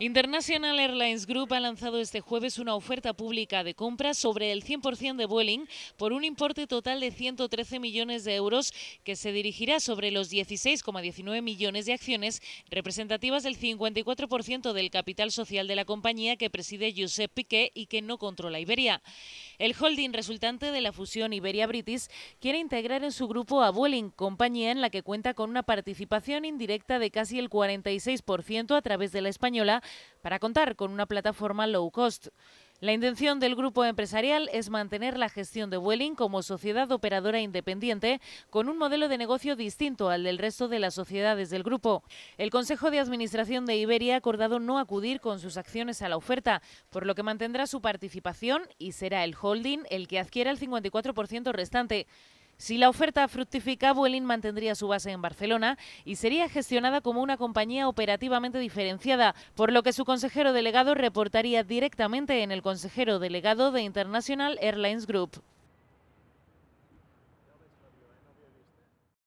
International Airlines Group ha lanzado este jueves una oferta pública de compra sobre el 100% de Vueling por un importe total de 113 millones de euros que se dirigirá sobre los 16,19 millones de acciones representativas del 54% del capital social de la compañía que preside Josep Piqué y que no controla Iberia. El holding resultante de la fusión Iberia-British quiere integrar en su grupo a Vueling, compañía en la que cuenta con una participación indirecta de casi el 46% a través de la española para contar con una plataforma low cost. La intención del grupo empresarial es mantener la gestión de Welling como sociedad operadora independiente con un modelo de negocio distinto al del resto de las sociedades del grupo. El Consejo de Administración de Iberia ha acordado no acudir con sus acciones a la oferta, por lo que mantendrá su participación y será el holding el que adquiera el 54% restante. Si la oferta fructifica, Vueling mantendría su base en Barcelona y sería gestionada como una compañía operativamente diferenciada, por lo que su consejero delegado reportaría directamente en el consejero delegado de International Airlines Group.